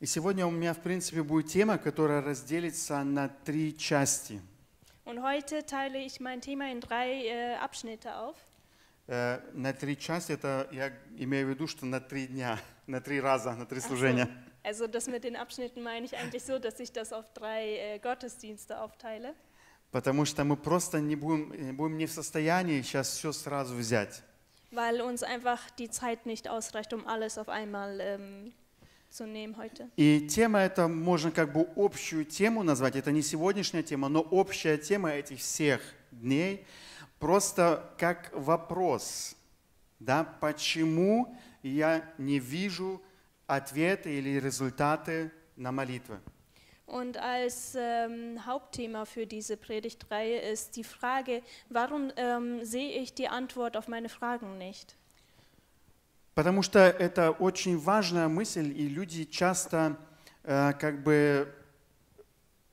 И сегодня у меня, в принципе, будет тема, которая разделится на три части. Und heute teile ich mein Thema in drei äh, Abschnitte auf. Äh, на три части это я имею в виду, что на три дня, на три раза, на три служения. Also das mit den Abschnitten meine ich eigentlich so, dass ich das auf drei äh, Gottesdienste aufteile. Потому что мы просто не будем, э, будем не в состоянии сейчас все сразу взять. Weil uns einfach die Zeit nicht ausreicht, um alles auf einmal ähm, zu nehmen heute. И тема это можно как бы общую тему назвать. Это не сегодняшняя тема, но общая тема этих всех дней просто как вопрос, да, почему я не вижу ответы или результаты на молитвы. Und als ähm, Hauptthema für diese Predigtreihe ist die Frage, warum ähm, sehe ich die Antwort auf meine Fragen nicht? Потому что это очень важная мысль, и люди часто э, как бы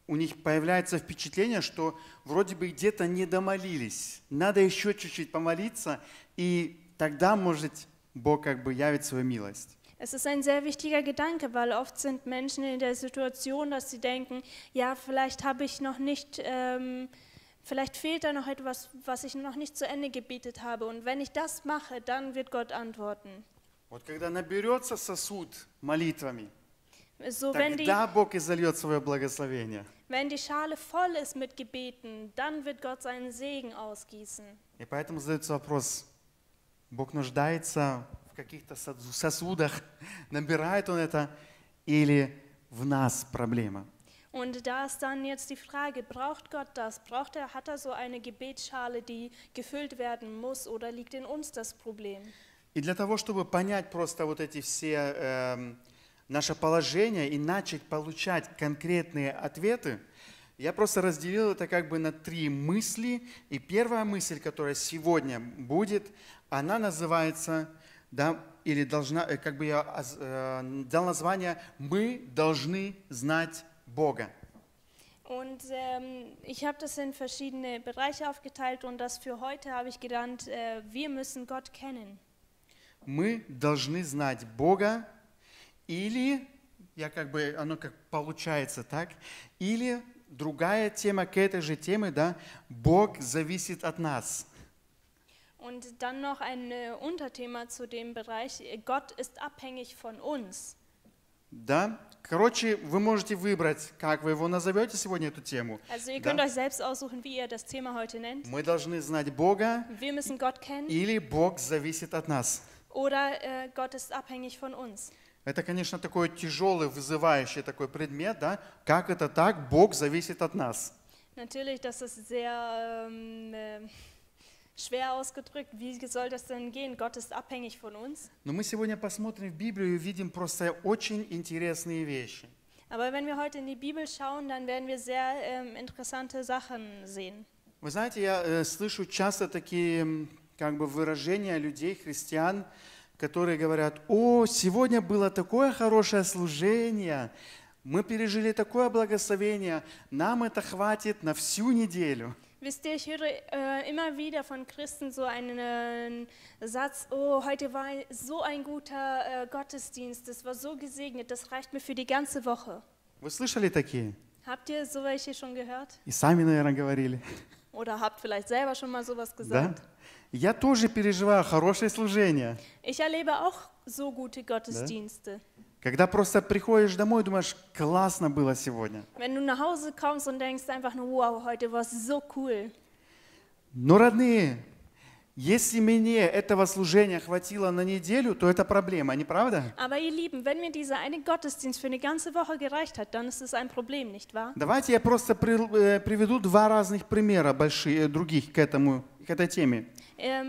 у них появляется впечатление, что вроде бы где-то не домолились. Надо еще чуть-чуть помолиться, и тогда, может, Бог как бы явит свою милость. Es ist ein sehr wichtiger Gedanke, weil oft sind Menschen in der Situation, dass sie denken, ja, vielleicht habe ich noch nicht, ähm, vielleicht fehlt da noch etwas, was ich noch nicht zu Ende gebetet habe. Und wenn ich das mache, dann wird Gott antworten. Вот когда наберется сосуд молитвами, so, тогда die, Бог изольет свое благословение. Wenn die Schale voll ist mit Gebeten, dann wird Gott seinen Segen ausgießen. И поэтому задается вопрос, Бог нуждается каких-то сосудах, набирает он это, или в нас проблема. Und da ist dann jetzt die Frage, braucht Gott das? Braucht er, hat er so eine Gebetsschale, die gefüllt werden muss, oder liegt in uns das Problem? И для того, чтобы понять просто вот эти все э, наше положение и начать получать конкретные ответы, я просто разделил это как бы на три мысли. И первая мысль, которая сегодня будет, она называется да, или должна, э, как бы я э, дал название «Мы должны знать Бога». Und ähm, ich habe das in verschiedene Bereiche aufgeteilt und das für heute habe ich genannt, äh, wir müssen Gott kennen. Мы должны знать Бога или, я как бы, оно как получается так, или другая тема к этой же теме, да, Бог зависит от нас. Und dann noch ein Unterthema zu dem Bereich, Gott ist abhängig von uns. Да? Короче, вы можете выбрать, как вы его назовете сегодня, эту тему. Also, ihr könnt да? euch selbst aussuchen, wie ihr das Thema heute nennt. Мы должны знать Бога. Wir müssen Gott kennen. Или Бог зависит от нас. Oder äh, Gott ist abhängig von uns. Это, конечно, такой тяжелый, вызывающий такой предмет, да? Как это так? Бог зависит от нас. Natürlich, das ist sehr... Ähm, äh, Schwer ausgedrückt, wie soll das denn gehen? Gott ist abhängig von uns. Но мы сегодня посмотрим в Библию и увидим просто очень интересные вещи. Aber wenn wir heute in die Bibel schauen, dann werden wir sehr ähm, interessante Sachen sehen. Вы знаете, я э, слышу часто такие как бы выражения людей, христиан, которые говорят, о, сегодня было такое хорошее служение, мы пережили такое благословение, нам это хватит на всю неделю. Wisst ihr, ich höre äh, immer wieder von Christen so einen äh, Satz, oh, heute war so ein guter äh, Gottesdienst, das war so gesegnet, das reicht mir für die ganze Woche. Habt ihr so welche schon gehört? Oder habt vielleicht selber schon mal sowas gesagt? Да? Ich erlebe auch so gute Gottesdienste. Да? Когда просто приходишь домой и думаешь, классно было сегодня. Но, родные, если мне этого служения хватило на неделю, то это проблема, не правда? Давайте я просто э, приведу два разных примера больших, других к этому, к этой теме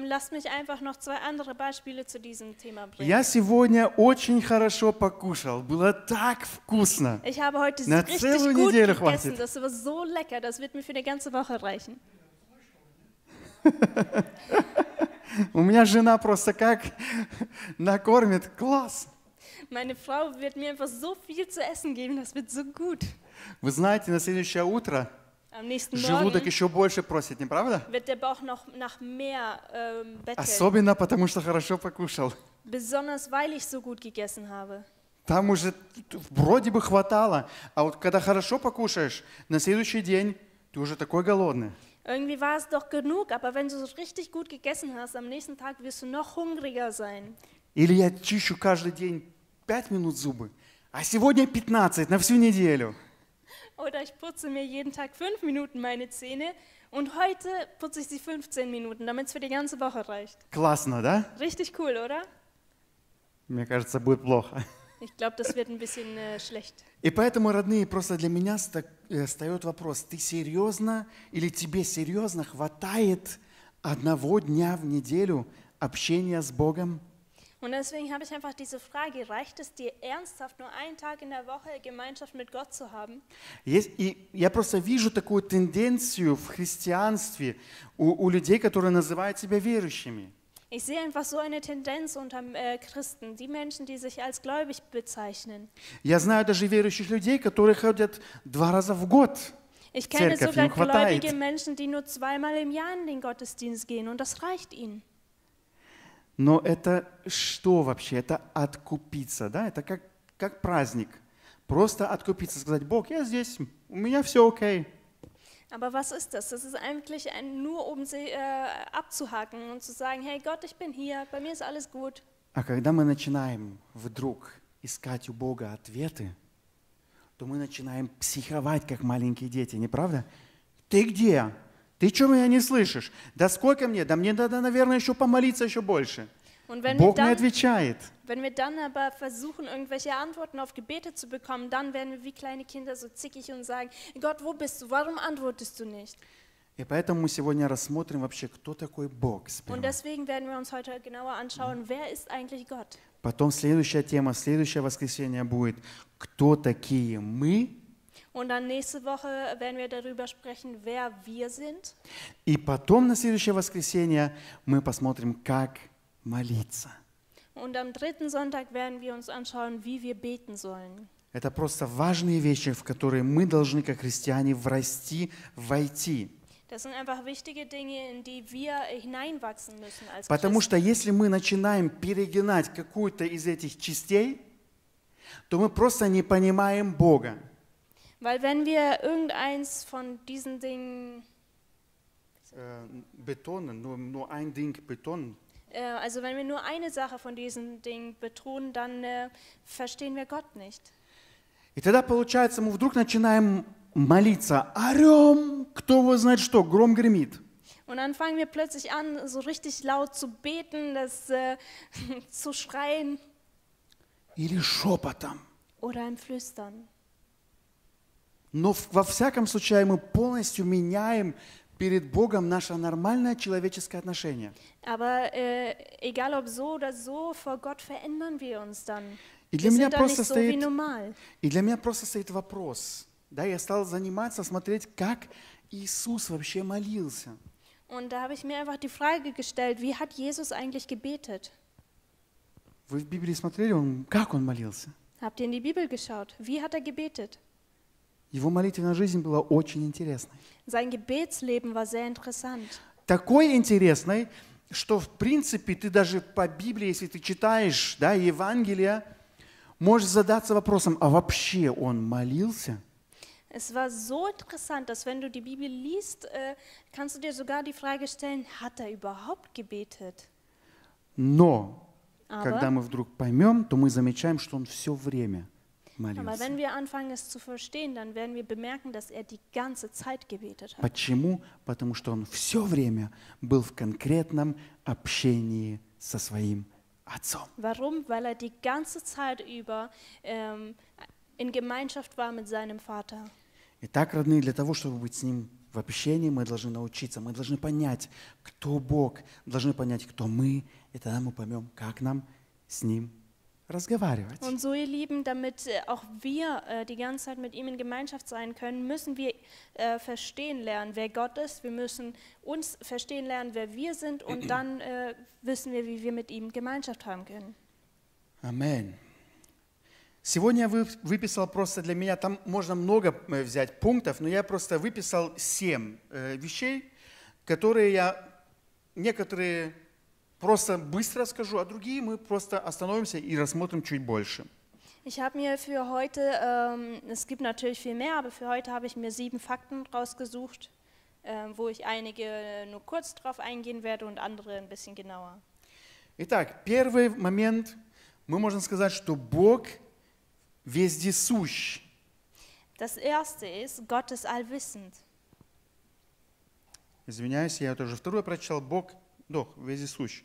lasst mich einfach noch zwei andere Beispiele zu diesem Thema bringen. Я сегодня очень хорошо покушал. Было так вкусно. Ich habe heute На richtig целую gut неделю gegessen. хватит. Das war so lecker. Das wird mir für eine ganze Woche reichen. У меня жена просто как накормит. Класс. Meine Frau wird mir einfach so viel zu essen geben. Das wird so gut. Вы знаете, на следующее утро Am nächsten Желудок еще больше просит, не правда? Ähm, Особенно потому, что хорошо покушал. Там уже вроде бы хватало, а вот когда хорошо покушаешь, на следующий день ты уже такой голодный. Irgendwie war es doch genug, aber wenn du so richtig gut gegessen hast, am nächsten Tag wirst du noch hungriger sein. Или я чищу каждый день 5 минут зубы, а сегодня 15 на всю неделю. Oder ich putze mir jeden Tag fünf Minuten meine Zähne und heute putze ich sie 15 Minuten, damit es für die ganze Woche reicht. Klasse, oder? Richtig cool, oder? Мне кажется, будет плохо. Ich glaube, das wird ein bisschen äh, schlecht. И поэтому, родные, просто для меня э, встает вопрос, ты серьезно или тебе серьезно хватает одного дня в неделю общения с Богом? Und deswegen habe ich einfach diese Frage, reicht es dir ernsthaft, nur einen Tag in der Woche Gemeinschaft mit Gott zu haben? я просто вижу такую тенденцию в христианстве у, у людей, которые называют себя верующими. Ich sehe einfach so eine Tendenz unter äh, Christen, die Menschen, die sich als gläubig bezeichnen. Я знаю даже верующих людей, которые ходят два раза в год. Ich kenne Церковь, sogar gläubige Menschen, die nur zweimal im Jahr in den Gottesdienst gehen und das reicht ihnen. Но это что вообще? Это откупиться, да? Это как, как праздник. Просто откупиться, сказать, Бог, я здесь, у меня все окей. Aber was ist das? Das ist eigentlich ein, nur, um sie äh, abzuhacken und zu sagen, hey Gott, ich bin hier, bei mir ist alles gut. А когда мы начинаем вдруг искать у Бога ответы, то мы начинаем психовать, как маленькие дети, не правда? Ты где? Ты что меня не слышишь? Да сколько мне? Да мне надо, наверное, еще помолиться еще больше. Und wenn Бог dann, не отвечает. Wenn wir dann aber versuchen, irgendwelche Antworten auf Gebete zu bekommen, dann werden wir wie kleine Kinder so zickig und sagen, Gott, wo bist du? Warum antwortest du nicht? И поэтому мы сегодня рассмотрим вообще, кто такой Бог. Сперва. Und deswegen werden wir uns heute genauer anschauen, wer ist eigentlich Gott. Потом следующая тема, следующее воскресенье будет, кто такие мы Und dann nächste Woche werden wir darüber sprechen, wer wir sind. И потом на следующее воскресенье мы посмотрим, как молиться. Und am dritten Sonntag werden wir uns anschauen, wie wir beten sollen. Это просто важные вещи, в которые мы должны, как христиане, врасти, войти. Das sind einfach wichtige Dinge, in die wir hineinwachsen müssen als Потому что если мы начинаем перегинать какую-то из этих частей, то мы просто не понимаем Бога. Weil wenn wir irgendeins von diesen Dingen äh, betonen, nur, nur ein Ding betonen, äh, also wenn wir nur eine Sache von diesen Dingen betonen, dann äh, verstehen wir Gott nicht. И тогда, получается, мы вдруг начинаем молиться, орем, кто его знает что, гром гремит. Und dann fangen wir plötzlich an, so richtig laut zu beten, das äh, zu schreien. Или шепотом. Oder im Flüstern. Но во всяком случае мы полностью меняем перед Богом наше нормальное человеческое отношение. Aber äh, egal ob so oder so, vor Gott verändern wir uns dann. И для, меня просто стоит, и для меня просто стоит вопрос. Да, я стал заниматься, смотреть, как Иисус вообще молился. Und da habe ich mir einfach die Frage gestellt, wie hat Jesus eigentlich gebetet? Вы в Библии смотрели, он, как он молился? Habt ihr in die Bibel geschaut? Wie hat er gebetet? Его молитвенная жизнь была очень интересной. Sein Gebetsleben war sehr interessant. Такой интересной, что в принципе ты даже по Библии, если ты читаешь да, Евангелие, можешь задаться вопросом, а вообще он молился? Es war so interessant, dass wenn du die Bibel liest, äh, kannst du dir sogar die Frage stellen, hat er überhaupt gebetet? Но, Aber, когда мы вдруг поймем, то мы замечаем, что он все время – молился. Aber wenn wir anfangen, es zu verstehen, dann werden wir bemerken, dass er die ganze Zeit gebetet hat. Почему? Потому что он все время был в конкретном общении со своим Отцом. Warum? Weil er die ganze Zeit über ähm, in Gemeinschaft war mit seinem Vater. Итак, родные, для того, чтобы быть с ним в общении, мы должны научиться, мы должны понять, кто Бог, должны понять, кто мы, и тогда мы поймем, как нам с ним разговаривать. Und so, ihr Lieben, damit äh, auch wir äh, die ganze Zeit mit ihm in Gemeinschaft sein können, müssen wir äh, verstehen lernen, wer Gott ist. Wir müssen uns verstehen lernen, wer wir sind und dann wissen wir, wie wir mit ihm Gemeinschaft haben können. Amen. Сегодня я выписал просто для меня, там можно много э, взять пунктов, но я просто выписал семь э, вещей, которые я, некоторые просто быстро скажу, а другие мы просто остановимся и рассмотрим чуть больше. Ich habe mir für heute, ähm, es gibt natürlich viel mehr, aber für heute habe ich mir sieben Fakten rausgesucht, ähm, wo ich einige nur kurz darauf eingehen werde und andere ein bisschen genauer. Итак, первый момент, мы можем сказать, что Бог вездесущ. Das erste ist, Gott ist allwissend. Извиняюсь, я тоже второй прочитал, Бог, doch, вездесущ.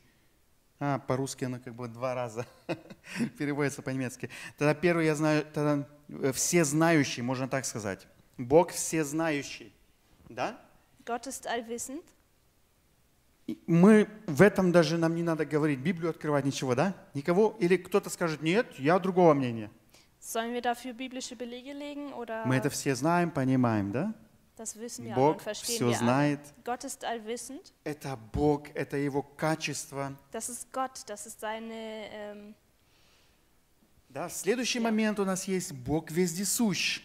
А, по-русски оно как бы два раза переводится по-немецки. Тогда первый я знаю, тогда все э, всезнающий, можно так сказать. Бог все знающий, да? Gott ist allwissend. Мы в этом даже нам не надо говорить, Библию открывать, ничего, да? Никого? Или кто-то скажет, нет, я другого мнения. Sollen wir dafür biblische Belege legen? Oder? Мы это все знаем, понимаем, да? Das wissen wir Бог aber все wir знает. Gott ist allwissend. Это Бог, это Его качество. Das ist Gott, das ist seine, ähm, да, следующий ja. момент у нас есть Бог вездесущ.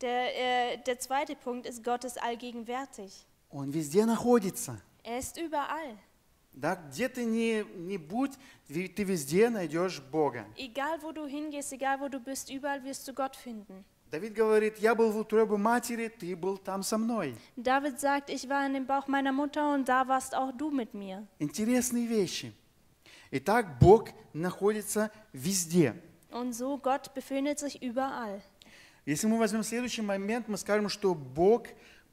Der, äh, der zweite Punkt ist, Gott ist allgegenwärtig. Он везде находится. Er ist überall. Да, где ты ни, ни будь, ты везде найдешь Бога. Egal, wo du hingehst, egal, wo du bist, überall wirst du Gott finden. Давид говорит, я был в утробе матери, ты был там со мной. Давид sagt, ich war in dem Bauch meiner Mutter und da warst auch du mit mir. Интересные вещи. Итак, Бог находится везде. Und so Gott befindet sich überall. Если мы возьмем следующий момент, мы скажем, что Бог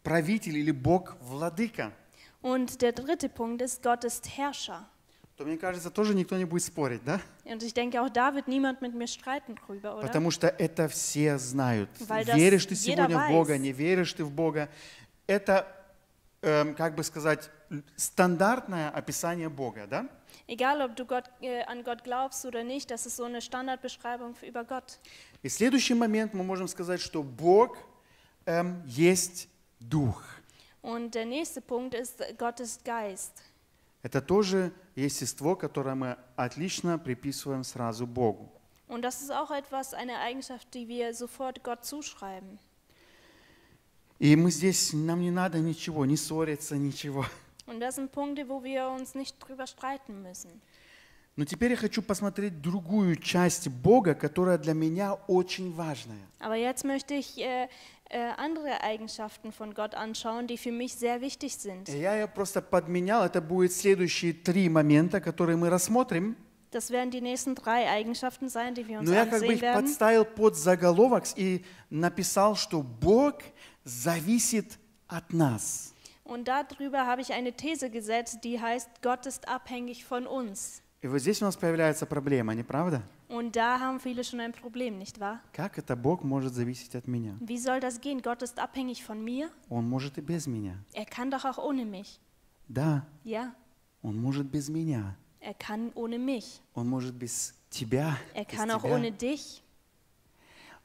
правитель или Бог владыка. Und der dritte Punkt ist Gott ist Herrscher то, мне кажется, тоже никто не будет спорить, да? Und ich denke, auch da wird niemand mit mir streiten drüber, oder? Потому что это все знают. Weil веришь ты сегодня weiß. в Бога, не веришь ты в Бога. Это, эм, как бы сказать, стандартное описание Бога, да? Egal, ob du Gott, äh, an Gott glaubst oder nicht, das ist so eine Standardbeschreibung über Gott. И следующий момент мы можем сказать, что Бог эм, есть Дух. Und der nächste Punkt ist Gottes Geist. Это тоже естество, которое мы отлично приписываем сразу Богу. Und das ist auch etwas, eine Eigenschaft, die wir sofort Gott zuschreiben. И мы здесь, нам не надо ничего, не ссориться, ничего. Und das sind Punkte, wo wir uns nicht drüber streiten müssen. Но теперь я хочу посмотреть другую часть Бога, которая для меня очень важная. Aber jetzt möchte ich äh, äh, andere Eigenschaften von Gott anschauen, die für mich sehr wichtig sind. Я ее просто подменял. Это будет следующие три момента, которые мы рассмотрим. Das werden die nächsten drei Eigenschaften sein, die wir uns Но я как бы их werden. подставил под заголовок и написал, что Бог зависит от нас. Und darüber habe ich eine These gesetzt, die heißt, Gott ist abhängig von uns. И вот здесь у нас появляется проблема, не правда? Und da haben viele schon ein Problem, nicht wahr? Как это Бог может зависеть от меня? Wie soll das gehen? Gott ist abhängig von mir. Он может и без меня. Er kann doch auch ohne mich. Да. Ja. Он может без меня. Er kann ohne mich. Он может без тебя. Er kann без auch тебя. ohne dich.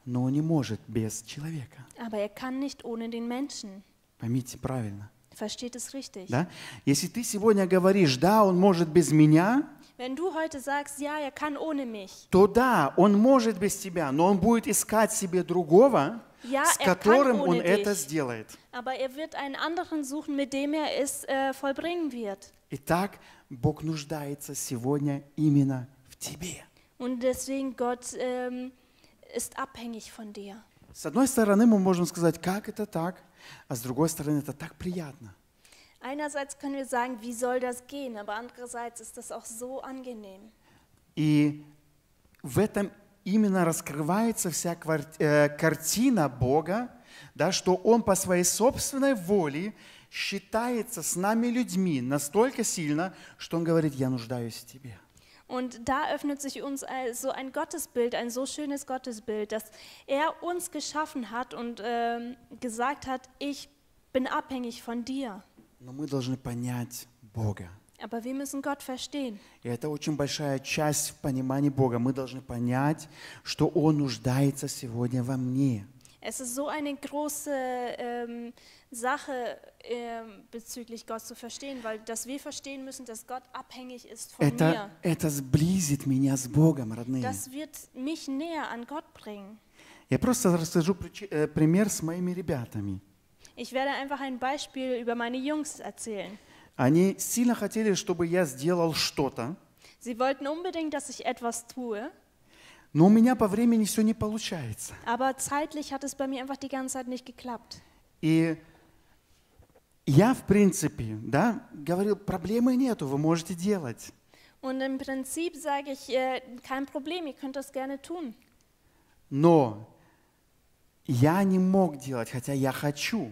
Но он не может без человека. Aber er kann nicht ohne den Menschen. Поймите правильно. Versteht es richtig. Да? Если ты сегодня говоришь, да, он может без меня, Wenn du heute sagst, ja, er kann ohne mich, то да, он может без тебя, но он будет искать себе другого, ja, с er которым он dich, это сделает. Aber er wird einen anderen suchen, mit dem er es äh, vollbringen wird. Итак, Бог нуждается сегодня именно в тебе. Und deswegen Gott ähm, ist abhängig von dir. С одной стороны, мы можем сказать, как это так, а с другой стороны, это так приятно. Einerseits können wir sagen, wie soll das gehen, aber andererseits ist das auch so angenehm. И в этом именно раскрывается вся э, картина Бога, да, что Он по своей собственной воле считается с нами людьми настолько сильно, что Он говорит, я нуждаюсь в тебе. Und da öffnet sich uns so ein Gottesbild, ein so schönes Gottesbild, dass er uns geschaffen hat und äh, gesagt hat, ich bin abhängig von dir. Но мы должны понять Бога. Aber wir müssen Gott verstehen. И это очень большая часть в понимании Бога. Мы должны понять, что Он нуждается сегодня во мне. Es ist so eine große ähm, Sache äh, bezüglich Gott zu verstehen, weil dass wir verstehen müssen, dass Gott abhängig ist von это, mir. Это сблизит меня с Богом, родные. Das wird mich näher an Gott bringen. Я просто расскажу э, пример с моими ребятами. Ich werde einfach ein Beispiel über meine Jungs erzählen. Они сильно хотели, чтобы я сделал что-то. Sie wollten unbedingt, dass ich etwas tue. Но у меня по времени все не получается. Aber zeitlich hat es bei mir einfach die ganze Zeit nicht geklappt. И я, в принципе, да, говорил, проблемы нету, вы можете делать. Und im Prinzip sage ich, äh, kein Problem, ihr könnt das gerne tun. Но я не мог делать, хотя я хочу.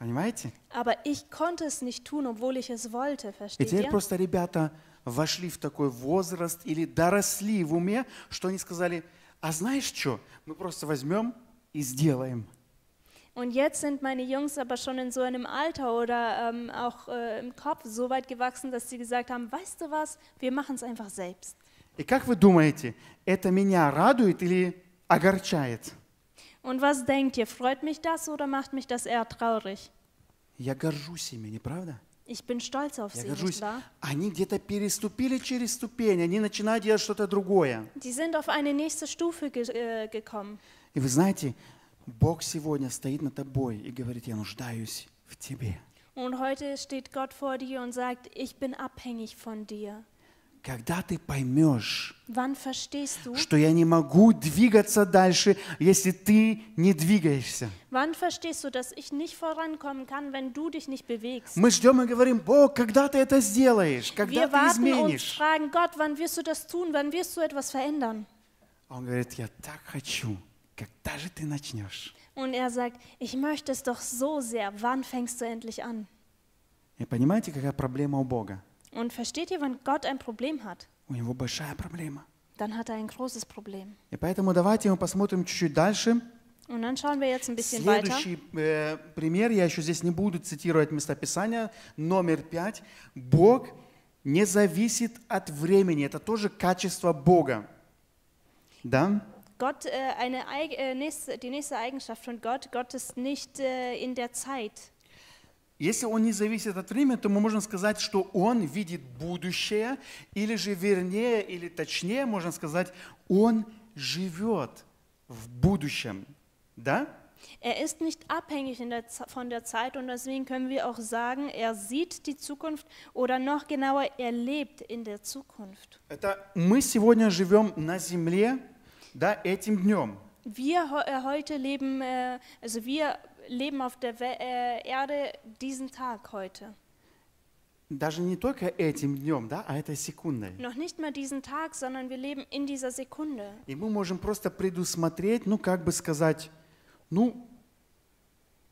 Понимаете? Aber ich konnte es nicht tun, obwohl ich es wollte, И versteht теперь ihr? просто ребята вошли в такой возраст или доросли в уме, что они сказали, а знаешь что, мы просто возьмем и сделаем. Und jetzt sind meine Jungs aber schon in so einem Alter oder ähm, auch äh, im Kopf so weit gewachsen, dass sie gesagt haben, weißt du was, wir machen es einfach selbst. И как вы думаете, это меня радует или огорчает? Und was denkt ihr, freut mich das oder macht mich das eher traurig? Я горжусь ими, не правда? Ich bin stolz auf Я sie, горжусь. nicht wahr? Они где-то переступили через ступень, они начинают делать что-то другое. Die sind auf eine nächste Stufe ge äh, gekommen. И вы знаете, Бог сегодня стоит над тобой и говорит, я нуждаюсь в тебе. Und heute steht Gott vor dir und sagt, ich bin abhängig von dir. Когда ты поймешь, что я не могу двигаться дальше, если ты не двигаешься. Мы ждем и говорим, Бог, когда ты это сделаешь, когда Wir ты изменишь. Fragen, Gott, wann wirst du das tun? Wann wirst du etwas verändern? Он говорит, я так хочу, когда же ты начнешь? Und er sagt, ich möchte es doch so sehr, wann fängst du endlich an? И понимаете, какая проблема у Бога? Und versteht ihr, wenn Gott ein Problem hat? У него большая проблема. Dann hat er ein großes Problem. И поэтому давайте мы посмотрим чуть-чуть дальше. Und dann schauen wir jetzt ein bisschen Следующий weiter. Äh, пример, я еще здесь не буду цитировать местописание, номер пять. Бог не зависит от времени. Это тоже качество Бога. Да? Gott, äh, eine, äh, nächste, die nächste Eigenschaft von Gott, Gott ist nicht äh, in der Zeit. Если он не зависит от времени, то мы можем сказать, что он видит будущее, или же вернее, или точнее можно сказать, он живет в будущем. Да? Er ist nicht abhängig der, von der Zeit und deswegen können wir auch sagen, er sieht die Zukunft oder noch genauer, er lebt in der Zukunft. Это мы сегодня живем на земле, да, этим днем. Wir äh, heute leben, äh, also wir Leben auf der äh, Erde diesen Tag heute. Даже не только этим днем, да, а этой секундой. Noch nicht mal diesen Tag, sondern wir leben in dieser Sekunde. И мы можем просто предусмотреть, ну, как бы сказать, ну,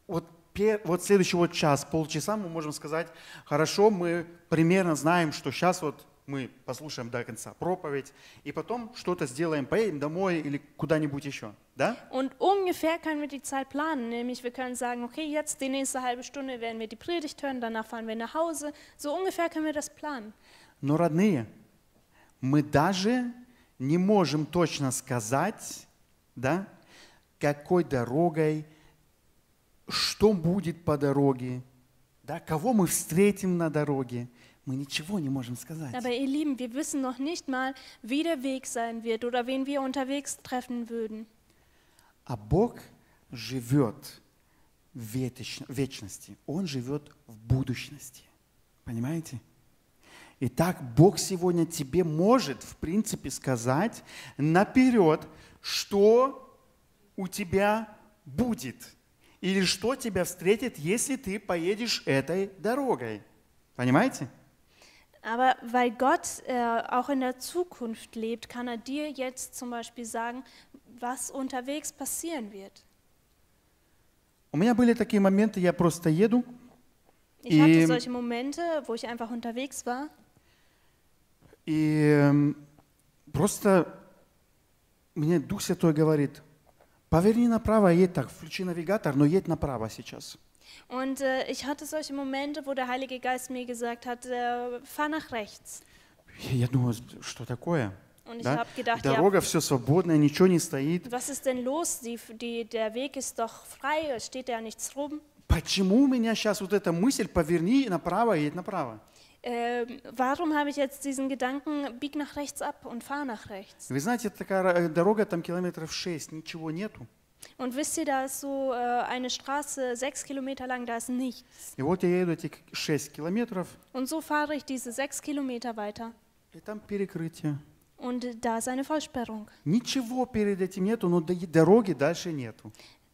вот, пер, вот следующий вот час, полчаса мы можем сказать, хорошо, мы примерно знаем, что сейчас вот мы послушаем до конца проповедь, и потом что-то сделаем, поедем домой или куда-нибудь еще, да? Und ungefähr können wir die Zeit planen, nämlich wir können sagen, okay, jetzt die nächste halbe Stunde werden wir die Predigt hören, danach fahren wir nach Hause. So ungefähr können wir das planen. Но, родные, мы даже не можем точно сказать, да, какой дорогой, что будет по дороге, да, кого мы встретим на дороге мы ничего не можем сказать. Aber ihr Lieben, wir wissen noch nicht mal, wie der Weg sein wird oder wen wir unterwegs treffen würden. А Бог живет в вечности. Он живет в будущности. Понимаете? Итак, Бог сегодня тебе может, в принципе, сказать наперед, что у тебя будет или что тебя встретит, если ты поедешь этой дорогой. Понимаете? Aber weil Gott äh, auch in der Zukunft lebt, kann er dir jetzt zum Beispiel sagen, was unterwegs passieren wird. Ich hatte solche Momente, wo ich einfach unterwegs war. И просто мне Дух Святой говорит, поверни направо, едь так, включи навигатор, но едь направо сейчас. Und äh, ich hatte solche Momente, wo der Heilige Geist mir gesagt hat, äh, fahr nach rechts. Я думаю, что такое? Und ich да? habe gedacht, Дорога ja, все свободная, ничего не стоит. Was ist denn los? Die, die, der Weg ist doch frei, es steht ja nichts rum. Почему у меня сейчас вот эта мысль «поверни направо» и направо? Äh, warum habe ich jetzt diesen Gedanken, bieg nach rechts ab und fahr nach rechts? Вы знаете, такая э, дорога, там километров шесть, ничего нету. Und wisst ihr, da ist so äh, eine Straße sechs Kilometer lang, da ist nichts. вот еду Und so fahre ich diese sechs Kilometer weiter. и там перекрытие. Und da ist eine Vollsperrung. Ничего перед этим нету, но дороги дальше нету.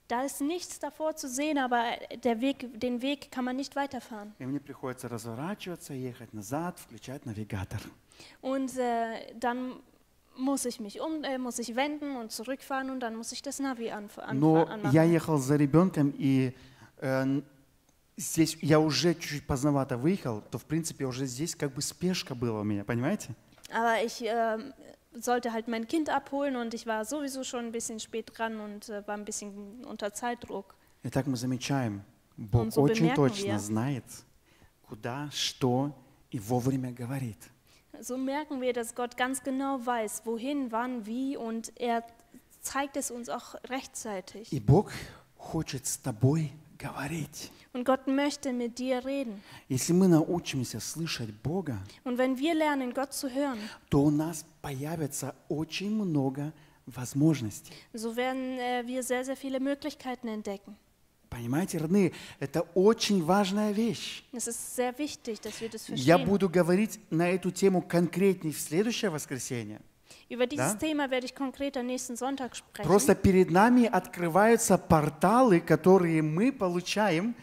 Da ist nichts davor zu sehen, aber äh, der Weg, den Weg kann man nicht weiterfahren. И мне приходится разворачиваться, ехать назад, включать навигатор. Und äh, dann muss ich mich um, äh, muss ich wenden und zurückfahren und dann muss ich das Navi anf anfahren, Но anmachen. я ехал за ребенком и э, здесь я уже чуть-чуть поздновато выехал, то в принципе уже здесь как бы спешка была у меня, понимаете? Aber ich äh, sollte halt mein Kind abholen und ich war sowieso schon ein bisschen spät dran und äh, war ein bisschen unter Zeitdruck. Итак, мы замечаем, Бог so очень точно wir. знает, куда, что и вовремя говорит. so merken wir, dass Gott ganz genau weiß, wohin, wann, wie und er zeigt es uns auch rechtzeitig. И Бог хочет с тобой говорить. Und Gott möchte mit dir reden. Если мы научимся слышать Бога, und wenn wir lernen, Gott zu hören, то у нас появится очень много возможностей. So werden äh, wir sehr, sehr viele Möglichkeiten entdecken. Понимаете, родные, это очень важная вещь. Wichtig, Я буду говорить на эту тему конкретней в следующее воскресенье. Über dieses да? Thema werde ich konkret am nächsten Sonntag sprechen. Просто перед нами открываются порталы, которые мы получаем.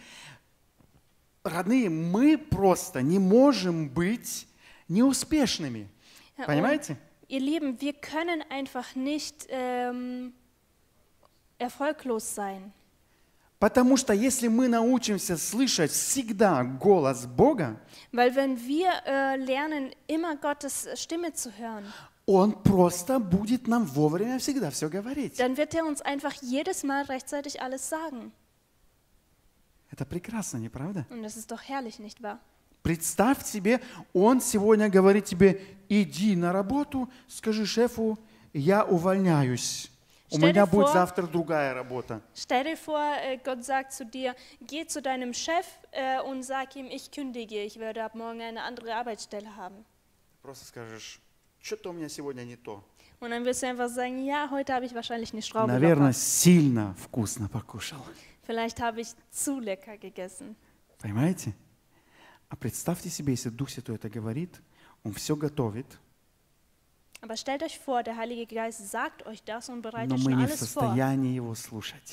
Родные, мы просто не можем быть неуспешными. Ja, Понимаете? Ihr Lieben, wir können einfach nicht ähm, erfolglos sein. Потому что если мы научимся слышать всегда голос Бога, Weil wenn wir äh, lernen, immer Gottes Stimme zu hören, он просто будет нам вовремя всегда все говорить. Dann wird er uns einfach jedes Mal rechtzeitig alles sagen. Это прекрасно, не правда? Und das ist doch herrlich, nicht wahr? Представь себе, он сегодня говорит тебе, иди на работу, скажи шефу, я увольняюсь. У stell меня будет vor, завтра другая работа. Stell dir vor, Gott sagt zu dir, geh zu deinem Chef äh, und sag ihm, ich kündige, ich werde ab morgen eine andere Arbeitsstelle haben. Просто скажешь, что-то у меня сегодня не то. Und dann wirst du einfach sagen, ja, heute habe ich wahrscheinlich eine Schraube Наверное, сильно вкусно покушал. Vielleicht habe ich zu lecker gegessen. Понимаете? А представьте себе, если Дух Святой это говорит, Он все готовит – Aber stellt euch vor, der Heilige Geist sagt euch das und bereitet schon alles vor.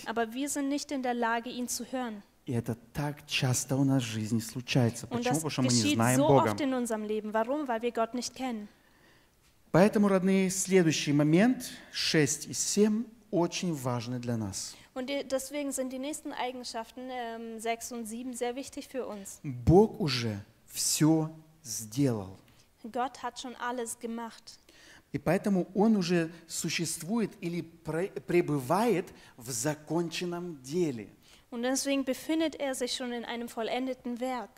Aber wir sind nicht in der Lage, ihn zu hören. И это так часто у нас в жизни случается. Почему? Потому что мы не знаем so Бога. Warum? Weil wir Gott nicht kennen. Поэтому, родные, следующий момент, 6 и 7, очень важны для нас. Und deswegen sind die nächsten Eigenschaften ähm, 6 und 7 sehr wichtig für uns. Бог уже все сделал. Gott hat schon alles gemacht. И поэтому он уже существует или пребывает в законченном деле. Und deswegen befindet er sich schon in einem vollendeten Werk.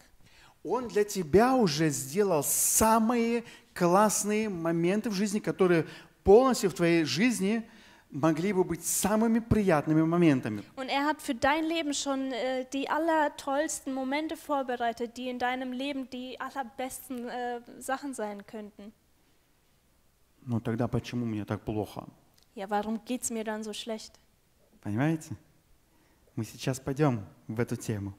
Он для тебя уже сделал самые классные моменты в жизни, которые полностью в твоей жизни могли бы быть самыми приятными моментами. Und er hat für dein Leben schon äh, die allertollsten Momente vorbereitet, die in deinem Leben die allerbesten äh, Sachen sein könnten. Ну тогда почему мне так плохо? Ja, warum geht's mir dann so schlecht? Понимаете? Мы сейчас пойдем в эту тему.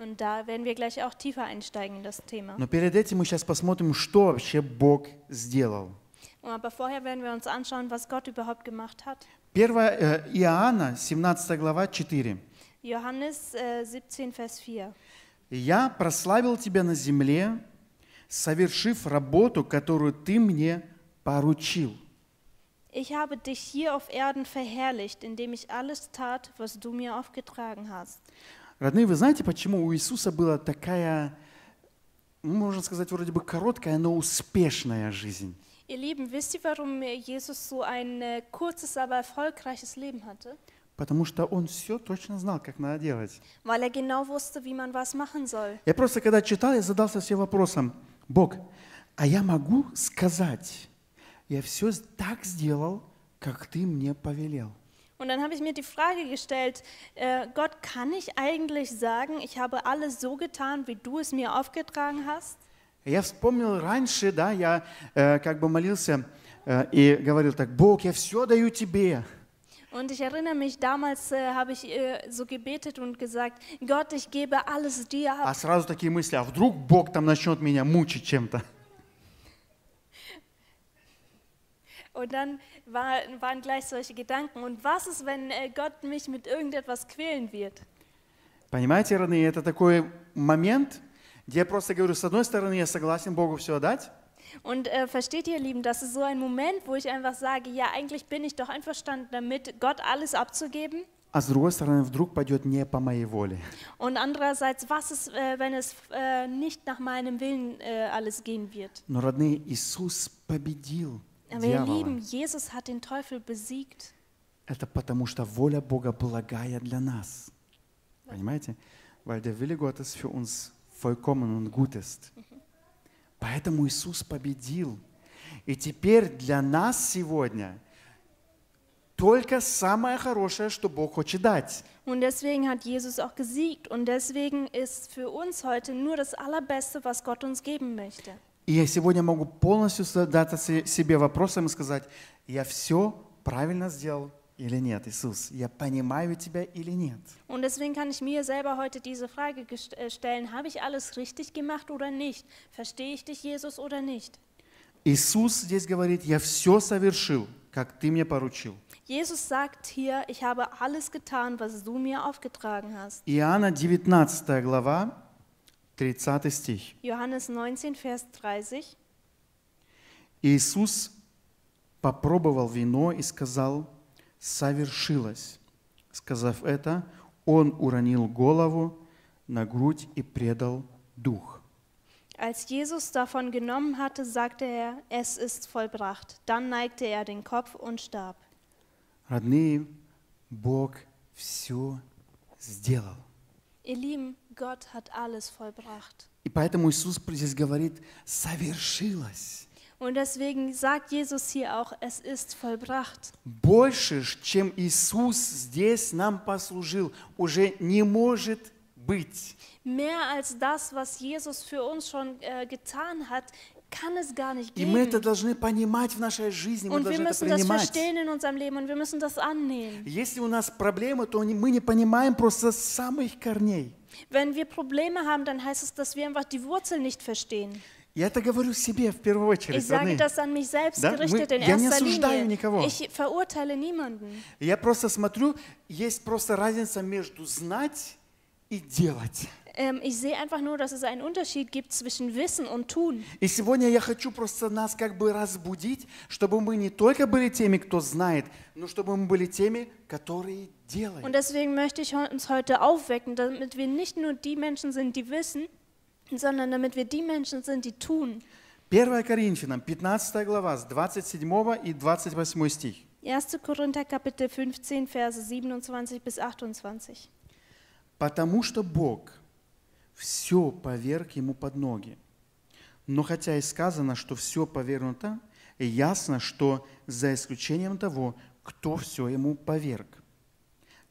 Und da werden wir gleich auch tiefer einsteigen in das Thema. Но перед этим мы сейчас посмотрим, что вообще Бог сделал. Aber vorher werden wir uns anschauen, was Gott überhaupt gemacht hat. 1 э, Иоанна, 17 глава, 4. Johannes 17, äh, Vers 4. «Я прославил Тебя на земле, совершив работу, которую Ты мне поручил. Ich habe dich hier auf Erden verherrlicht, indem ich alles tat, was du mir aufgetragen hast. Родные, вы знаете, почему у Иисуса была такая, можно сказать, вроде бы короткая, но успешная жизнь? Ihr Lieben, wisst ihr, warum Jesus so ein kurzes, aber erfolgreiches Leben hatte? Потому что он все точно знал, как надо делать. Weil er genau wusste, wie man was machen soll. Я просто, когда читал, я задался всем вопросом, Бог, а я могу сказать я все так сделал, как ты мне повелел. Und dann habe ich mir die Frage gestellt, äh, Gott, kann ich eigentlich sagen, ich habe alles so getan, wie du es mir aufgetragen hast? Я вспомнил раньше, да, я э, как бы молился э, и говорил так, Бог, я все даю тебе. Und ich erinnere mich, damals äh, habe ich äh, so gebetet und gesagt, Gott, ich gebe alles dir ab. А сразу такие мысли, а вдруг Бог там начнет меня мучить чем-то? Und dann war, waren gleich solche Gedanken. Und was ist, wenn äh, Gott mich mit irgendetwas quälen wird? Понимаете, родные, это такой момент, где я просто говорю, с одной стороны, я согласен Богу все отдать, und äh, versteht ihr, Lieben, das ist so ein Moment, wo ich einfach sage, ja, eigentlich bin ich doch einverstanden damit, Gott alles abzugeben. А с другой стороны, вдруг пойдет не по моей воле. Und andererseits, was ist, äh, wenn es äh, nicht nach meinem Willen äh, alles gehen wird? Но, родные, Иисус победил. Aber ihr дьявола. Lieben, Jesus hat den Teufel besiegt. Это потому что воля Бога благая для нас. Понимаете? Weil der Wille Gottes für uns vollkommen und gut ist. Поэтому Иисус победил. И теперь для нас сегодня только самое хорошее, что Бог хочет дать. Und deswegen hat Jesus auch gesiegt und deswegen ist für uns heute nur das allerbeste, was Gott uns geben möchte. И я сегодня могу полностью задаться себе вопросом и сказать, я все правильно сделал или нет, Иисус? Я понимаю тебя или нет? Und deswegen kann ich mir selber heute diese Frage stellen, habe ich alles richtig gemacht oder nicht? Verstehe ich dich, Jesus, oder nicht? Иисус здесь говорит, я все совершил, как ты мне поручил. Jesus sagt hier, ich habe alles getan, was du mir aufgetragen hast. Иоанна 19 глава, 30 стих. Johannes 19, Vers 30. Иисус попробовал вино и сказал, совершилось. Сказав это, он уронил голову на грудь и предал дух. Als Jesus davon genommen hatte, sagte er, es ist vollbracht. Dann neigte er den Kopf und starb. Родные, Бог все сделал. Ihr Lieben, Gott hat alles vollbracht. И поэтому Иисус здесь говорит, совершилось. Und deswegen sagt Jesus hier auch, es ist vollbracht. Больше, чем Иисус здесь нам послужил, уже не может быть. Mehr als das, was Jesus für uns schon äh, getan hat, kann es gar nicht geben. И мы это должны понимать в нашей жизни, мы und должны это принимать. in unserem Leben und wir müssen das annehmen. Если у нас проблемы, то мы не понимаем просто самых корней. Wenn wir Probleme haben, dann heißt es, dass wir einfach die Wurzel nicht verstehen. Я это говорю себе в первую очередь. Ich sage das an mich selbst да? gerichtet Мы, in я не осуждаю Linie. никого. Ich verurteile niemanden. Я просто смотрю, есть просто разница между знать и делать. Ähm, ich sehe einfach nur, dass es einen Unterschied gibt zwischen Wissen und Tun. И сегодня я хочу просто нас как бы разбудить, чтобы мы не только были теми, кто знает, но чтобы мы были теми, которые Und deswegen möchte ich uns heute aufwecken, damit wir nicht nur die Menschen sind, die wissen, sondern damit wir die Menschen sind, die tun. 1 Коринфянам, 15 глава, с 27 и 28 стих. 1. Korinther, Kapitel 15, Verse 27 bis 28. «Потому что Бог все поверг ему под ноги. Но хотя и сказано, что все повернуто, ясно, что за исключением того, кто все ему поверг».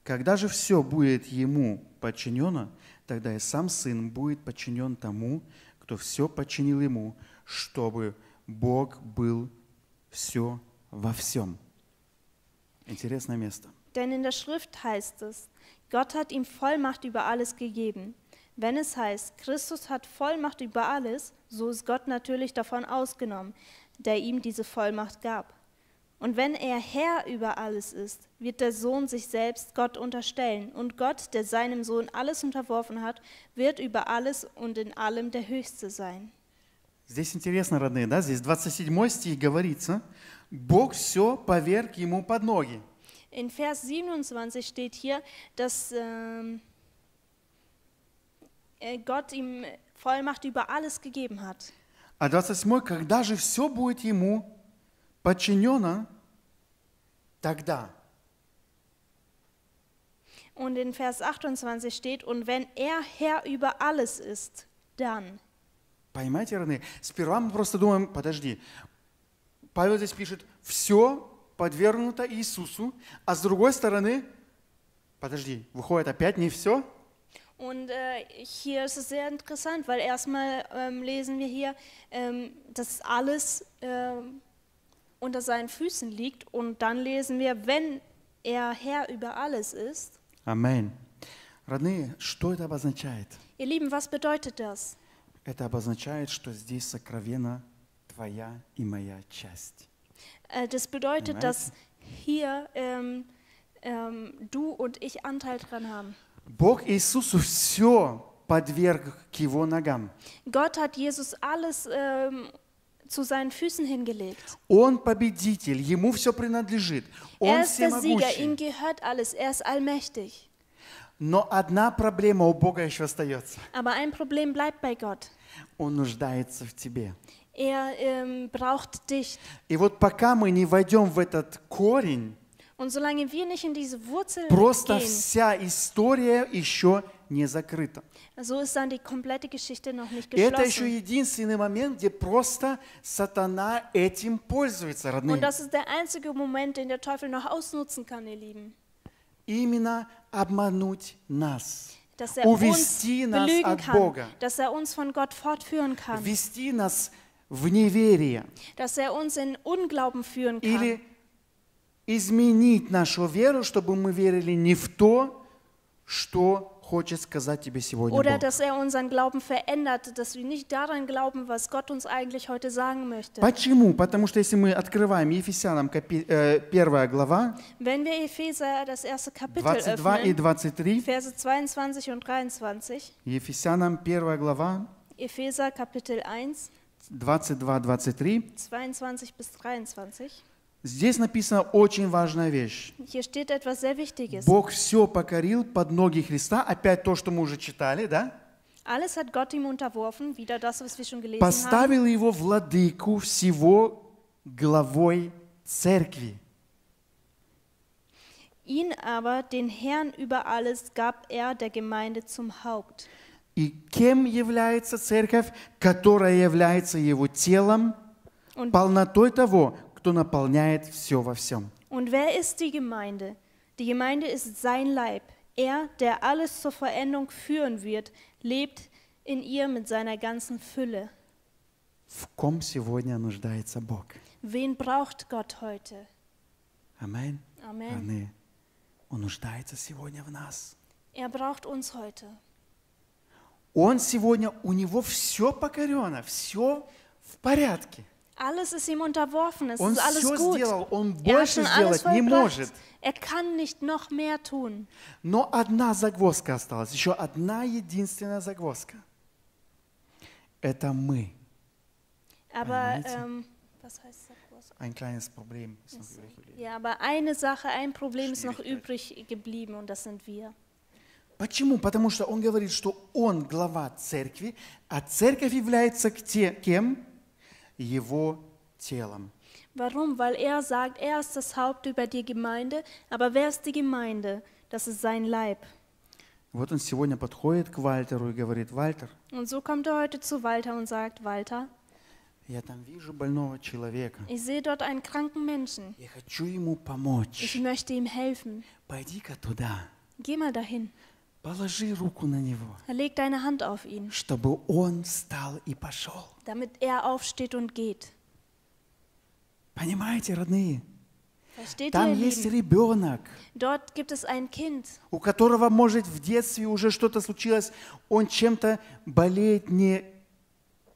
Когда же все будет ему подчинено, тогда и сам сын будет подчинен тому, кто все подчинил ему, чтобы Бог был все во всем. Интересное место. Denn in der Schrift heißt es, Gott hat ihm Vollmacht über alles gegeben. Wenn es heißt, Christus hat Vollmacht über alles, so ist Gott natürlich davon ausgenommen, der ihm diese Vollmacht gab. Und wenn er Herr über alles ist, wird der Sohn sich selbst Gott unterstellen. Und Gott, der seinem Sohn alles unterworfen hat, wird über alles und in allem der Höchste sein. Здесь интересно, родные, да? Здесь 27 стих говорится, Бог все поверг ему под ноги. In Vers 27 steht hier, dass ähm, äh, Gott ihm Vollmacht über alles gegeben hat. А 28, когда же все будет ему подчинена тогда. Und in Vers 28 steht, und wenn er Herr über alles ist, dann. Понимаете, родные? Сперва мы просто думаем, подожди, Павел здесь пишет, все подвергнуто Иисусу, а с другой стороны, подожди, выходит опять не все? Und äh, hier ist es sehr interessant, weil erstmal ähm, lesen wir hier, ähm, dass alles ähm, unter seinen Füßen liegt. Und dann lesen wir, wenn er Herr über alles ist. Amen. Родные, что это обозначает? Ihr Lieben, was bedeutet das? Это обозначает, что здесь сокровенно твоя и моя часть. Äh, das bedeutet, dass hier ähm, ähm, du und ich Anteil dran haben. Бог Иисусу все подверг к его ногам. Gott hat Jesus alles ähm, zu seinen Füßen hingelegt. Он победитель, ему все принадлежит. Он er ist der Sieger, ihm gehört alles, er ist allmächtig. Но одна проблема у Бога еще остается. Aber ein Problem bleibt bei Gott. Он нуждается в тебе. Er ähm, braucht dich. И вот пока мы не войдем в этот корень, Und solange wir nicht in diese Wurzel gehen, вся история еще не закрыта. So ist dann die komplette Geschichte noch nicht geschlossen. Это еще единственный момент, где просто сатана этим пользуется, родные. Und das ist der einzige Moment, den der Teufel noch ausnutzen kann, ihr Lieben. Именно обмануть нас. Dass er увести uns нас от kann, Бога. Dass er uns von Gott fortführen kann. Вести нас в неверие. Dass er uns in Unglauben führen kann. Или изменить нашу веру, чтобы мы верили не в то, что хочет сказать тебе сегодня Oder Бог. dass er unseren Glauben verändert, dass wir nicht daran glauben, was Gott uns eigentlich heute sagen möchte. Почему? Потому что если мы открываем Ефесянам капи, э, первая глава, Wenn wir Epheser das erste Kapitel 22 öffnen, и 23, Verse 22 und 23, Ефесянам первая глава, Epheser Kapitel 1, 22-23, 22 bis 23, Здесь написана очень важная вещь. Hier steht etwas sehr Wichtiges. Бог все покорил под ноги Христа, опять то, что мы уже читали, да? Alles hat Gott ihm unterworfen, wieder das, was wir schon gelesen Поставил haben. его владыку всего главой церкви. Ihn aber, den Herrn über alles, gab er der Gemeinde zum Haupt. И кем является церковь, которая является его телом, Und полнотой того, кто наполняет все во всем. Und wer ist die Gemeinde? Die Gemeinde ist sein Leib. Er, der alles zur Veränderung führen wird, lebt in ihr mit seiner ganzen Fülle. В ком сегодня нуждается Бог? Wen braucht Gott heute? Amen. Amen. Amen. Он нуждается сегодня в нас. Er braucht uns heute. Он сегодня, у него все покорено, все в порядке. Alles ist ihm unterworfen, es ist alles gut. сделал, он er hat больше schon alles не может. Er kann nicht noch mehr tun. Но одна загвоздка осталась, еще одна единственная загвоздка. Это мы. Aber ähm, was heißt das? Ein kleines Problem ist noch übrig. Ja, aber eine Sache, ein Problem ist noch übrig geblieben und das sind wir. Почему? Потому что он говорит, что он глава церкви, а церковь является к те- кем? его телом. Warum? Weil er sagt, er ist das Haupt über die Gemeinde, aber wer ist die Gemeinde? Das ist sein Leib. Вот он сегодня подходит к Вальтеру и говорит, Вальтер, Und so kommt er heute zu Walter und sagt, Walter, я там вижу больного человека, ich sehe dort einen kranken Menschen. я хочу ему Ich möchte ihm helfen. Пойди-ка туда Geh mal dahin Положи руку на него. Leg deine Hand auf ihn. Чтобы он встал и пошел. Damit er aufsteht und geht. Понимаете, родные? Versteht Там ihr, есть Lieben? ребенок, Dort gibt es ein Kind, у которого, может, в детстве уже что-то случилось, он чем-то болеет не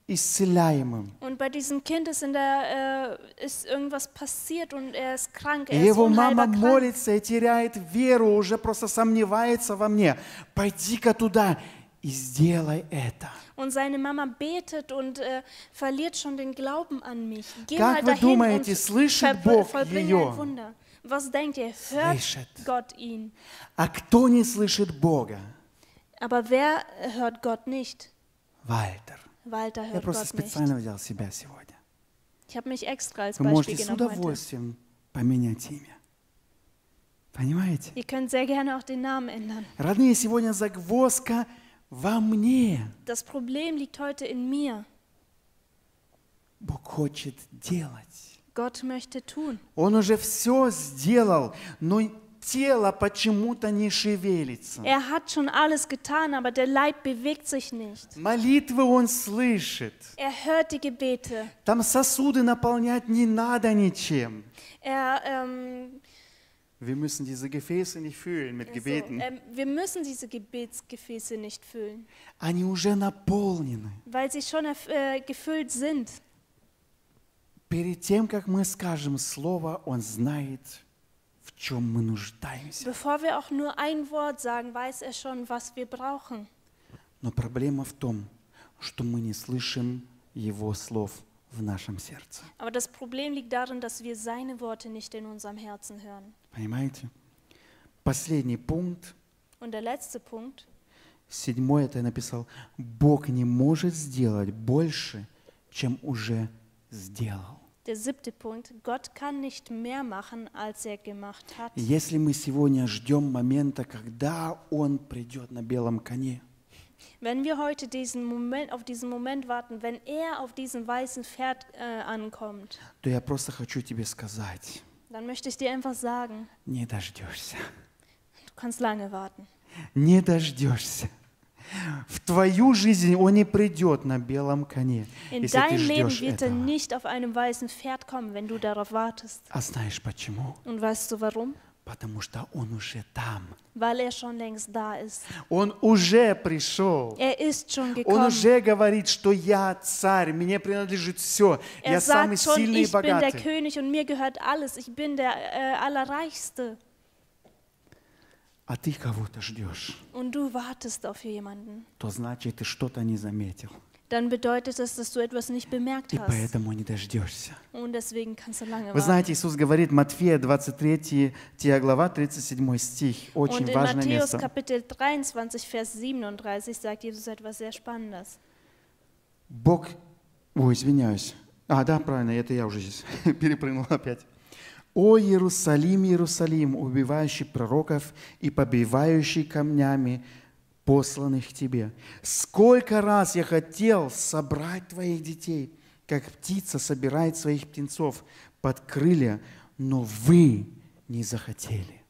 исцеляемым. Und bei diesem Kind ist, in der, äh, ist irgendwas passiert und er ist krank. Er Его ist мама krank. молится и теряет веру, уже просто сомневается во мне. Пойди-ка туда и сделай это. Und seine Mama betet und äh, verliert schon den Glauben an mich. Geh как mal вы думаете, und слышит Бог ее? Wunder. Was denkt ihr? Hört слышит. Gott ihn? А кто не слышит Бога? Aber wer hört Gott nicht? Walter. Walter hört Я просто Gott специально nicht. взял себя сегодня. Ich habe mich extra als Вы Beispiel можете с genommen удовольствием heute. поменять имя. Понимаете? Ihr könnt sehr gerne auch den Namen ändern. Родные, сегодня загвоздка во мне. Das Problem liegt heute in mir. Бог хочет делать. Gott möchte tun. Он уже все сделал, но тело почему-то не шевелится. Er hat schon alles getan, aber der Leib bewegt sich nicht. Молитвы он слышит. Er hört die Gebete. Там сосуды наполнять не надо ничем. Er, ähm, wir müssen diese Gefäße nicht füllen mit also, Gebeten. Ähm, wir müssen diese Gebetsgefäße nicht füllen. Они уже наполнены. Weil sie schon äh, gefüllt sind. Перед тем, как мы скажем слово, он знает в чем мы нуждаемся. Bevor wir auch nur ein Wort sagen, weiß er schon, was wir brauchen. Но проблема в том, что мы не слышим Его слов в нашем сердце. Aber das Problem liegt darin, dass wir seine Worte nicht in unserem Herzen hören. Понимаете? Последний пункт. Und der letzte Punkt. Седьмой это я написал. Бог не может сделать больше, чем уже сделал. Der siebte Punkt, Gott kann nicht mehr machen, als er gemacht hat. Если мы сегодня ждем момента, когда Он придет на белом коне, Wenn wir heute diesen Moment, auf diesen Moment warten, wenn er auf diesem weißen Pferd äh, ankommt, то я просто хочу тебе сказать, dann möchte ich dir einfach sagen, не дождешься, du kannst lange warten. Не дождешься. В твою жизнь он не придет на белом коне, In если dein ты ждешь Leben wird этого. er nicht auf einem weißen Pferd kommen, wenn du darauf wartest. А знаешь почему? Und weißt du warum? Потому что он уже там. Weil er schon längst da ist. Он уже пришел. Er ist schon gekommen. Он уже говорит, что я царь, мне принадлежит все. Er я sagt самый schon, сильный и ich богатый. Bin der König und mir gehört alles. Ich bin der äh, Allerreichste а ты кого-то ждешь, то значит, ты что-то не заметил. Dann bedeutet das, dass du etwas nicht bemerkt И hast. поэтому не дождешься. Und deswegen kannst du lange Вы warten. знаете, Иисус говорит, Матфея 23 глава, 37 стих, очень Und in важное Matthäus место. Kapitel 23, Vers 37 sagt Jesus etwas sehr Spannendes. Бог, ой, извиняюсь, а, да, правильно, это я уже здесь перепрыгнул опять. «О Иерусалим, Иерусалим, убивающий пророков и побивающий камнями посланных тебе! Сколько раз я хотел собрать твоих детей, как птица собирает своих птенцов под крылья, но вы не захотели».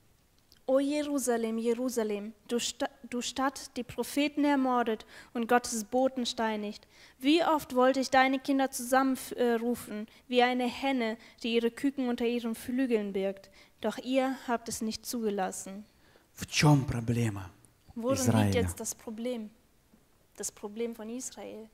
O Jerusalem, Jerusalem, du, St du Stadt, die Propheten ermordet und Gottes Boten steinigt. Wie oft wollte ich deine Kinder zusammenrufen, wie eine Henne, die ihre Küken unter ihren Flügeln birgt. Doch ihr habt es nicht zugelassen. Worin liegt jetzt das Problem? Das Problem von Israel.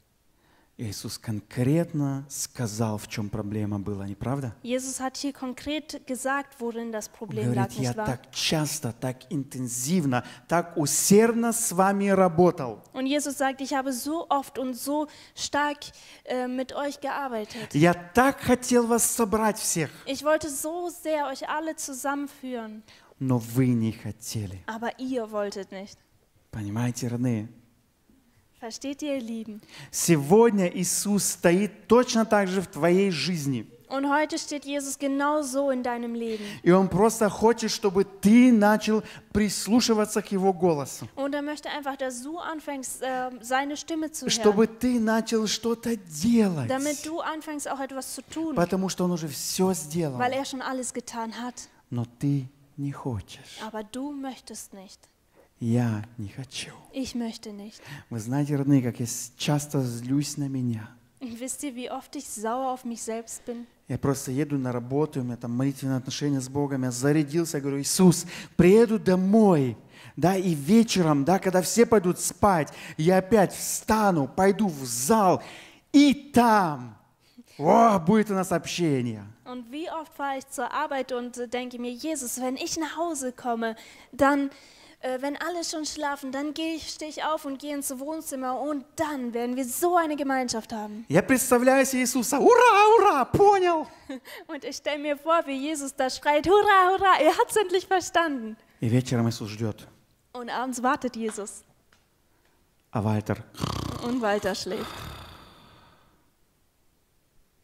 Иисус конкретно сказал, в чем проблема была, не правда? Jesus hat hier konkret gesagt, worin das Problem Он говорит, lag, я так часто, так интенсивно, так усердно с вами работал. Und Jesus sagt, ich habe so oft und so stark äh, mit euch gearbeitet. Я так хотел вас собрать всех. Ich wollte so sehr euch alle zusammenführen. Но вы не хотели. Aber ihr wolltet nicht. Понимаете, родные? Versteht ihr, ihr Lieben? Сегодня Иисус стоит точно так же в твоей жизни. Und heute steht Jesus genau so in deinem Leben. И он просто хочет, чтобы ты начал прислушиваться к его голосу. Und er möchte einfach, dass du anfängst, äh, seine Stimme zu hören. Чтобы ты начал что-то делать. Damit du anfängst, auch etwas zu tun. Потому что он уже все сделал. Weil er schon alles getan hat. Но ты не хочешь. Aber du möchtest nicht. Я не хочу. Ich möchte nicht. Вы знаете, родные, как я часто злюсь на меня. Und wisst ihr, wie oft ich sauer auf mich selbst bin? Я просто еду на работу, у меня там молитвенные отношения с Богом, я зарядился, я говорю, Иисус, приеду домой, да, и вечером, да, когда все пойдут спать, я опять встану, пойду в зал, и там О, будет у нас общение. Und wie oft fahre ich zur Arbeit und denke mir, Jesus, wenn ich nach Hause komme, dann Äh, wenn alle schon schlafen, dann stehe ich auf und gehe ins Wohnzimmer und dann werden wir so eine Gemeinschaft haben. Und ich stelle mir vor, wie Jesus da schreit, hurra, hurra, er hat es endlich verstanden. Und abends wartet Jesus. Und Walter schläft.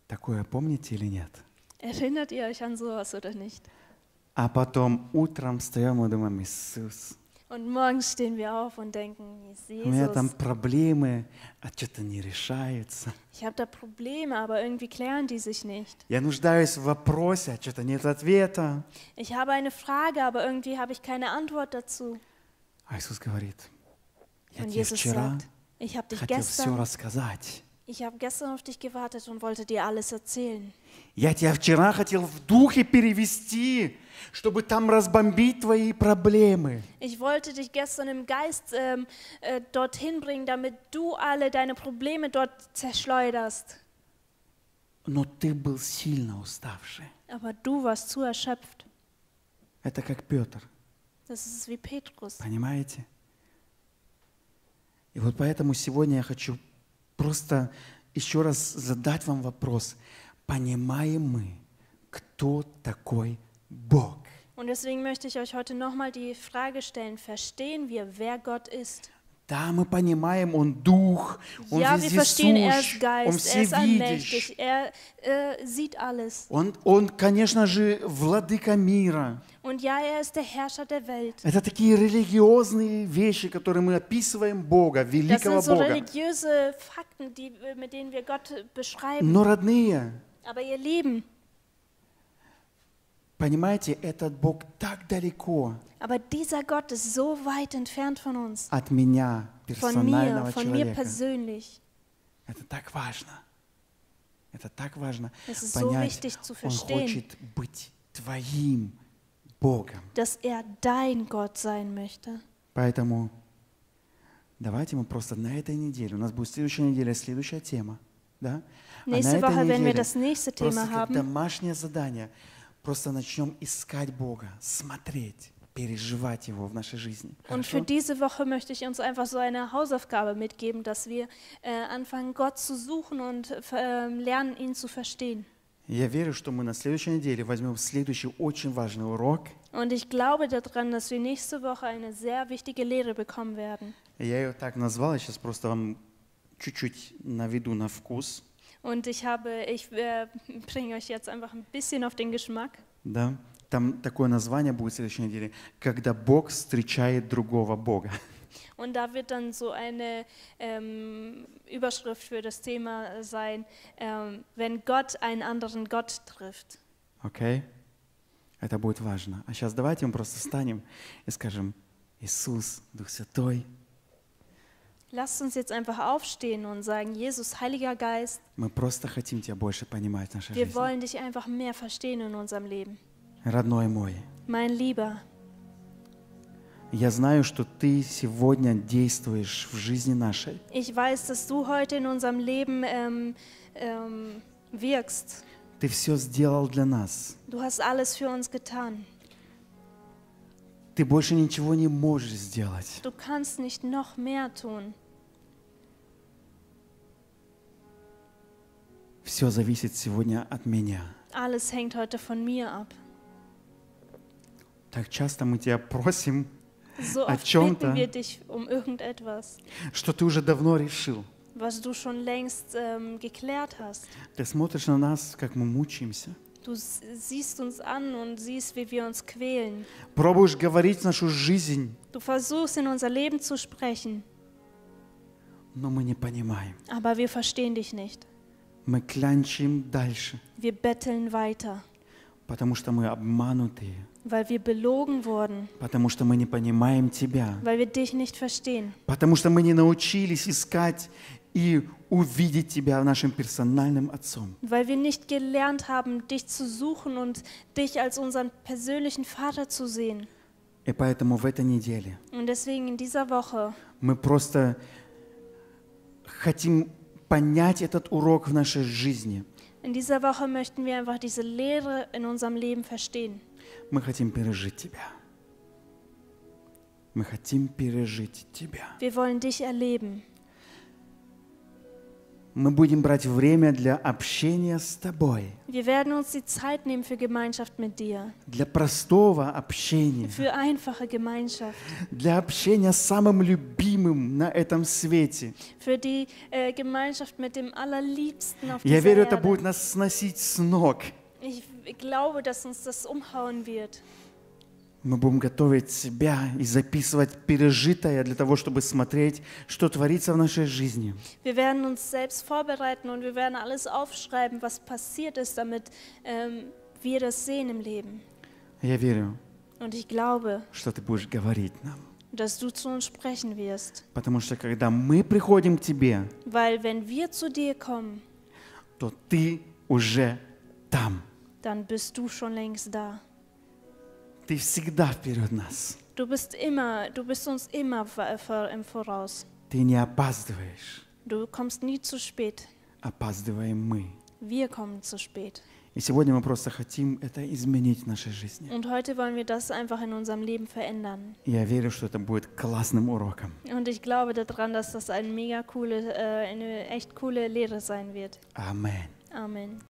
Такое помните или нет? Erinnert ihr euch an sowas oder nicht? А потом утром встаем и думаем, Иисус, und morgens stehen wir auf und denken, Jesus, ich habe da Probleme, aber irgendwie klären die sich nicht. вопросе, Ich habe eine Frage, aber irgendwie habe ich keine Antwort dazu. говорит, Und Jesus вчера sagt, ich habe dich хотел gestern Ich habe gestern auf dich gewartet und wollte dir alles erzählen. Я тебя вчера хотел в духе перевести, чтобы там разбомбить твои проблемы. Ich wollte dich gestern im Geist ähm, äh, dorthin bringen, damit du alle deine Probleme dort zerschleuderst. Но ты был сильно уставший. Aber du warst zu erschöpft. Это как Петр. Das ist wie Petrus. Понимаете? И вот поэтому сегодня я хочу просто еще раз задать вам вопрос. Понимаем мы, кто такой Бог? Und deswegen möchte ich euch heute nochmal die Frage stellen, verstehen wir, wer Gott ist? Да, мы понимаем, он дух, он ja, везде verstehen, er ist Geist, он все er ist allmächtig, er, er sieht alles. Он, он, конечно же, владыка мира. Und ja, er ist der Herrscher der Welt. Это такие религиозные вещи, которые мы описываем Бога, великого das sind so Бога. Religiöse Fakten, die, mit denen wir Gott beschreiben. Но родные, Aber ihr Leben, Понимаете, этот Бог так далеко. Aber dieser Gott ist so weit entfernt von uns. От меня, персонального von mir, von человека. Mir persönlich. Это так важно. Это так важно es понять. So Он хочет быть твоим Богом. Dass er dein Gott sein möchte. Поэтому давайте мы просто на этой неделе, у нас будет следующая неделя, следующая тема, да? А nächste а Woche, wenn wir das nächste Thema haben, домашнее задание – просто начнем искать Бога, смотреть, переживать Его в нашей жизни. Хорошо? Und für diese Woche möchte ich uns einfach so eine Hausaufgabe mitgeben, dass wir äh, anfangen, Gott zu suchen und äh, lernen, ihn zu verstehen. Я верю, что мы на следующей неделе возьмем следующий очень важный урок. Und ich glaube daran, dass wir nächste Woche eine sehr wichtige Lehre bekommen werden. Я ее так назвал, я сейчас просто вам чуть-чуть наведу на вкус. Und ich habe, ich äh, bringe euch jetzt einfach ein bisschen auf den Geschmack. Да, там такое название будет в следующей неделе, когда Бог встречает другого Бога. Und da wird dann so eine ähm, Überschrift für das Thema sein, ähm, wenn Gott einen anderen Gott trifft. Okay, это будет важно. А сейчас давайте мы просто встанем и скажем, Иисус, Дух Святой, Lasst uns jetzt einfach aufstehen und sagen, Jesus, Heiliger Geist, wir жизни. wollen dich einfach mehr verstehen in unserem Leben. мой, Mein Lieber, знаю, ich weiß, dass du heute in unserem Leben ähm, ähm, wirkst. Du hast alles für uns getan. Ты больше ничего не можешь сделать. Du nicht noch mehr tun. Все зависит сегодня от меня. Alles hängt heute von mir ab. Так часто мы тебя просим so о чем-то, um что ты уже давно решил. Was du schon längst, ähm, hast. Ты смотришь на нас, как мы мучаемся. Du siehst uns an und siehst, wie wir uns quälen. Пробуешь говорить нашу жизнь. Du versuchst in unser Leben zu sprechen. Но мы не понимаем. Aber wir verstehen dich nicht. Мы клянчим дальше. Wir betteln weiter. Потому что мы обманутые. Weil wir belogen wurden. Потому что мы не понимаем тебя. Weil wir dich nicht verstehen. Потому что мы не научились искать и увидеть Тебя нашим персональным Отцом. Weil wir nicht gelernt haben, dich zu suchen und dich als unseren persönlichen Vater zu sehen. И поэтому в этой неделе und deswegen in dieser Woche мы просто хотим понять этот урок в нашей жизни. In dieser Woche möchten wir einfach diese Lehre in unserem Leben verstehen. Мы хотим пережить Тебя. Мы хотим пережить Тебя. Wir wollen dich erleben. Мы будем брать время для общения с тобой. Wir werden uns die Zeit nehmen für Gemeinschaft mit dir. Для простого общения. Für einfache Gemeinschaft. Для общения с самым любимым на этом свете. Für die äh, Gemeinschaft mit dem allerliebsten auf Я верю, Erde. это будет нас сносить с ног. Ich glaube, dass uns das umhauen wird. Мы будем готовить себя и записывать пережитое для того, чтобы смотреть, что творится в нашей жизни. Wir werden uns selbst vorbereiten und wir werden alles aufschreiben, was passiert ist, damit ähm, wir das sehen im Leben. Я верю. Und ich glaube. Что ты будешь говорить нам. dass du zu uns sprechen wirst. Потому что когда мы приходим к тебе, weil wenn wir zu dir kommen, то ты уже там. Dann bist du schon längst da. Ты всегда вперед нас. Du bist immer, du bist uns immer im Voraus. Ты не опаздываешь. Du kommst nie zu spät. Опаздываем мы. Wir kommen zu spät. И сегодня мы просто хотим это изменить в нашей жизни. Und heute wollen wir das einfach in unserem Leben verändern. Я верю, что это будет классным уроком. Und ich glaube daran, dass das eine mega coole, äh, eine echt coole Lehre sein wird. Amen. Amen.